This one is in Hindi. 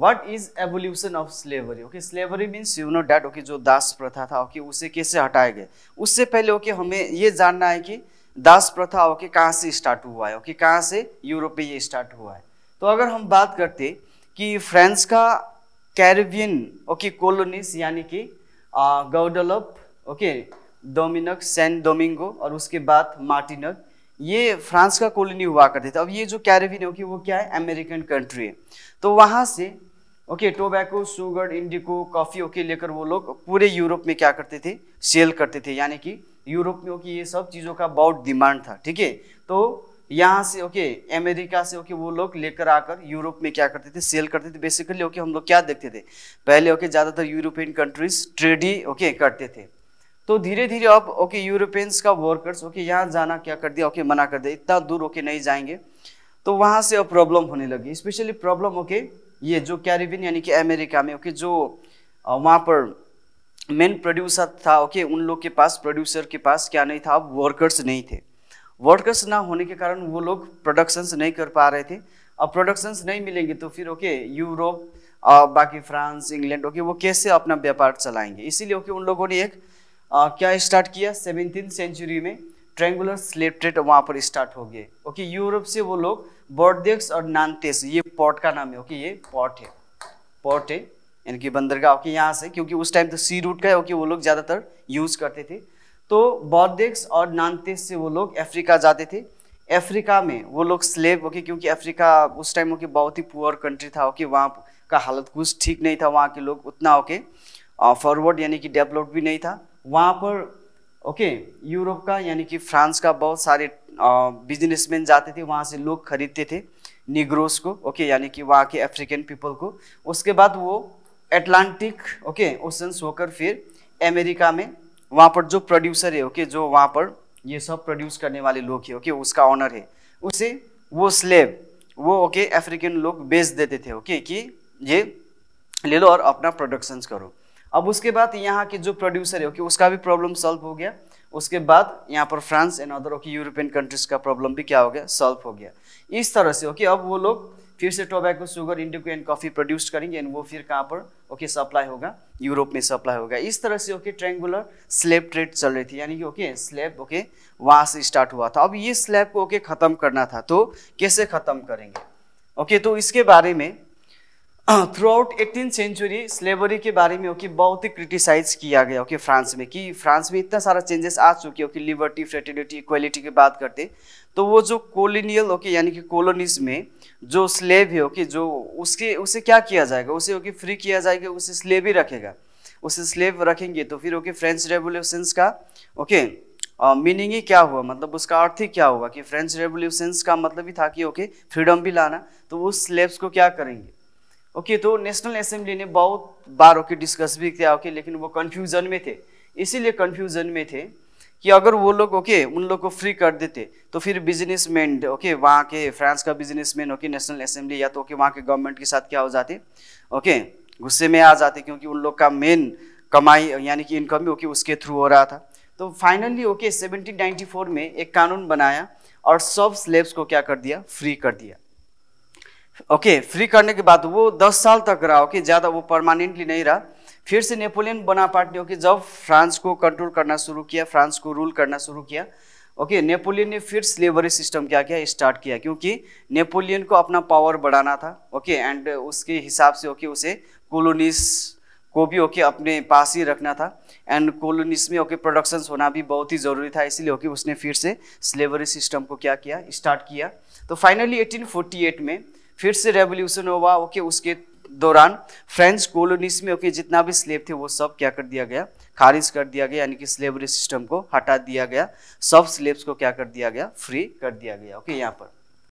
what is evolution of slavery okay slavery means you know that okay जो दास प्रथा था ओके okay, उसे कैसे हटाए गए उससे पहले ओके okay, हमें ये जानना है कि दास प्रथा ओके okay, कहाँ से स्टार्ट हुआ है ओके okay, कहाँ से यूरोप में ये स्टार्ट हुआ है तो अगर हम बात करते कि फ्रांस का कैरिबियन ओके कॉलोनीस यानी कि Guadeloupe okay Dominica San Domingo और उसके बाद मार्टिनक ये फ्रांस का कॉलोनी हुआ करते थे अब ये जो कैरेबियन है वो क्या है अमेरिकन कंट्री है तो वहाँ से okay tobacco sugar indigo coffee okay लेकर वो लोग पूरे यूरोप में क्या करते थे सेल करते थे यानी कि यूरोप में ओके ये सब चीज़ों का बहुत डिमांड था ठीक है तो यहाँ से ओके अमेरिका से ओके वो लोग लेकर आकर यूरोप में क्या करते थे सेल करते थे बेसिकली ओके हम लोग क्या देखते थे पहले ओके ज़्यादातर यूरोपियन कंट्रीज ट्रेड ही ओके करते थे तो धीरे धीरे अब ओके यूरोपियंस का वर्कर्स ओके यहाँ जाना क्या कर दिया ओके मना कर दिया इतना दूर ओके नहीं जाएंगे तो वहाँ से अब प्रॉब्लम होने लगी स्पेशली प्रॉब्लम ओके ये जो कैरिबियन यानी कि अमेरिका में ओके जो वहाँ पर मेन प्रोड्यूसर था ओके उन लोग के पास प्रोड्यूसर के पास क्या नहीं था अब वर्कर्स नहीं थे वर्कर्स ना होने के कारण वो लोग प्रोडक्शंस नहीं कर पा रहे थे अब प्रोडक्शंस नहीं मिलेंगे तो फिर ओके यूरोप बाकी फ्रांस इंग्लैंड ओके वो कैसे अपना व्यापार चलाएंगे इसीलिए ओके उन लोगों ने एक आ, क्या स्टार्ट किया सेवनटीन सेंचुरी में ट्रेंगुलर स्लेब ट्रेड वहाँ पर स्टार्ट हो गए ओके यूरोप से वो लोग बोर्डेक्स और नानतेस ये पोर्ट का नाम है ओके ये पोर्ट है पोर्ट है यानी कि बंदरगाह ओके यहाँ से क्योंकि उस टाइम तो सी रूट का है ओके वो लोग ज़्यादातर यूज़ करते थे तो बोर्डेक्स और नानतेस से वो लोग अफ्रीका जाते थे अफ्रीका में वो लोग स्लेब ओके क्योंकि अफ्रीका उस टाइम ओके बहुत ही पुअर कंट्री था ओके वहाँ का हालत कुछ ठीक नहीं था वहाँ के लोग उतना ओके फॉरवर्ड यानी कि डेवलप्ड भी नहीं था वहाँ पर ओके यूरोप का यानी कि फ्रांस का बहुत सारे बिजनेसमैन जाते थे वहाँ से लोग खरीदते थे निग्रोस को ओके यानी कि वहाँ के अफ्रीकन पीपल को उसके बाद वो एटलांटिक ओके ओशन होकर फिर अमेरिका में वहाँ पर जो प्रोड्यूसर है ओके जो वहाँ पर ये सब प्रोड्यूस करने वाले लोग है ओके उसका ऑनर है उसे वो स्लेब वो ओके अफ्रीकन लोग बेच देते थे ओके कि ये ले लो और अपना प्रोडक्शंस करो अब उसके बाद यहाँ के जो प्रोड्यूसर है ओके उसका भी प्रॉब्लम सॉल्व हो गया उसके बाद यहाँ पर France and other okay European countries का प्रॉब्लम भी क्या हो गया सॉल्व हो गया इस तरह से ओके अब वो लोग फिर से tobacco sugar indigo and coffee produce करेंगे एंड वो फिर कहाँ पर ओके सप्लाई होगा यूरोप में सप्लाई होगा इस तरह से ओके ट्रेंगुलर स्लेब ट्रेड चल रही थी यानी कि ओके स्लेब ओके वहाँ से स्टार्ट हुआ था अब ये स्लेब को ओके ख़त्म करना था तो कैसे ख़त्म करेंगे ओके तो इसके बारे में थ्रूआउट एटीन सेंचुरी स्लेवरी के बारे में हो कि बहुत ही क्रिटिसाइज किया गया हो कि फ्रांस में कि फ्रांस में इतना सारा चेंजेस आ चुके हो कि लिबर्टी फ्रेटिलिटी इक्वलिटी की बात करते तो वो जो कोलिनियल हो कि यानी कि कॉलोनीज में जो स्लेव है हो कि जो उसके उसे क्या किया जाएगा उसे हो कि फ्री किया जाएगा उसे स्लेव ही रखेगा उसे स्लेव रखेंगे तो फिर ओके फ्रेंच रेवोल्यूशंस का ओके मीनिंग ही क्या हुआ मतलब उसका अर्थ ही क्या हुआ कि फ्रेंच रेवोल्यूशंस का मतलब ही था कि ओके फ्रीडम भी लाना तो उस स्लेब्स को क्या करेंगे ओके तो नेशनल असेंबली ने बहुत बार ओके डिस्कस भी किया ओके लेकिन वो कन्फ्यूज़न में थे इसीलिए कन्फ्यूज़न में थे कि अगर वो लोग ओके उन लोग को फ्री कर देते तो फिर बिजनेस मैन ओके वहाँ के फ्रांस का businessman okay national assembly या तो ओके वहाँ के गवर्नमेंट के साथ क्या हो जाते ओके गुस्से में आ जाते क्योंकि उन लोग का मेन कमाई यानी कि इनकम भी ओके उसके थ्रू हो रहा था तो फाइनली ओके 1794 में एक कानून बनाया और सब स्लेब्स को क्या कर दिया फ्री कर दिया ओके फ्री करने के बाद वो दस साल तक रहा ओके ज़्यादा वो परमानेंटली नहीं रहा फिर से नेपोलियन पार्ट ने ओके जब फ्रांस को कंट्रोल करना शुरू किया फ्रांस को रूल करना शुरू किया ओके नेपोलियन ने फिर स्लेवरी सिस्टम क्या किया स्टार्ट किया क्योंकि नेपोलियन को अपना पावर बढ़ाना था ओके एंड उसके हिसाब से ओके उसे कॉलोनीस को भी ओके अपने पास ही रखना था एंड कॉलोनीस में ओके प्रोडक्शन होना भी बहुत ही ज़रूरी था इसीलिए ओके उसने फिर से स्लेवरी सिस्टम को क्या किया स्टार्ट किया तो फाइनली 1848 में फिर से रेवोल्यूशन हुआ ओके उसके दौरान फ्रेंच कॉलोनीस में ओके जितना भी स्लेब थे वो सब क्या कर दिया गया खारिज कर दिया गया यानी कि स्लेबरी सिस्टम को हटा दिया गया सब स्लेब्स को क्या कर दिया गया फ्री कर दिया गया ओके यहाँ पर